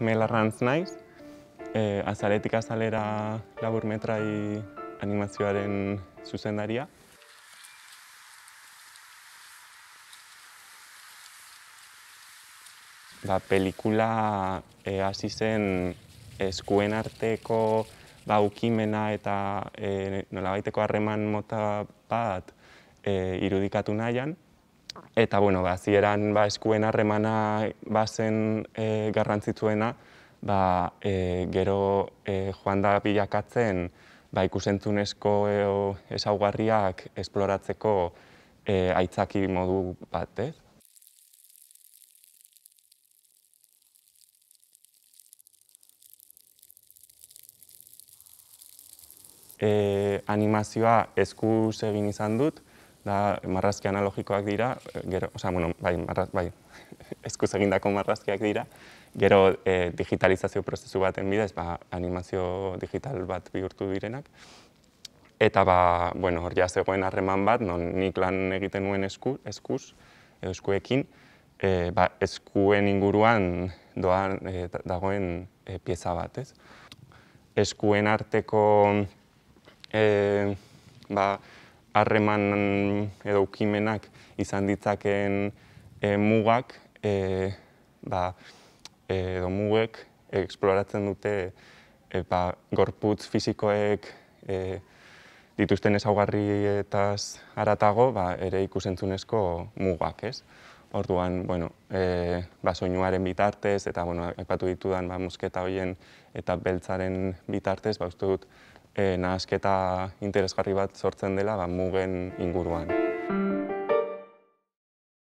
Mela naiz, e, eh, azaletik azalera labur metrai animazioaren zuzendaria. Ba, pelikula e, hasi zen eh, eskuen arteko ba, eta e, nolabaiteko harreman mota bat irudikatu nahian. Eta, bueno, ba, zieran ba, eskuen harremana bazen e, garrantzitsuena, ba, e, gero eh, joan da bilakatzen ba, ikusentzunezko e, esaugarriak esploratzeko e, aitzaki modu bat, ez? animazioa eskuz egin izan dut, da marrazki analogikoak dira, gero, oza, bueno, bai, marraz, bai, eskuz egindako marrazkiak dira, gero e, digitalizazio prozesu baten bidez, ba, animazio digital bat bihurtu direnak, eta ba, bueno, hor zegoen harreman bat, non nik lan egiten nuen esku, eskuz, edo eskuekin, e, ba, eskuen inguruan doan e, dagoen e, pieza bat, ez? Eskuen arteko, e, ba, harreman edo ukimenak izan ditzakeen eh, mugak, e, ba, eh, edo mugek, eksploratzen dute e, ba, gorputz fizikoek dituzten ezaugarri eta aratago, ba, ere ikusentzunezko mugak, ez? Orduan, bueno, e, ba, soinuaren bitartez, eta, bueno, aipatu ditudan, ba, musketa hoien eta beltzaren bitartez, ba, uste Eh, nahasketa interesgarri bat sortzen dela ba, mugen inguruan.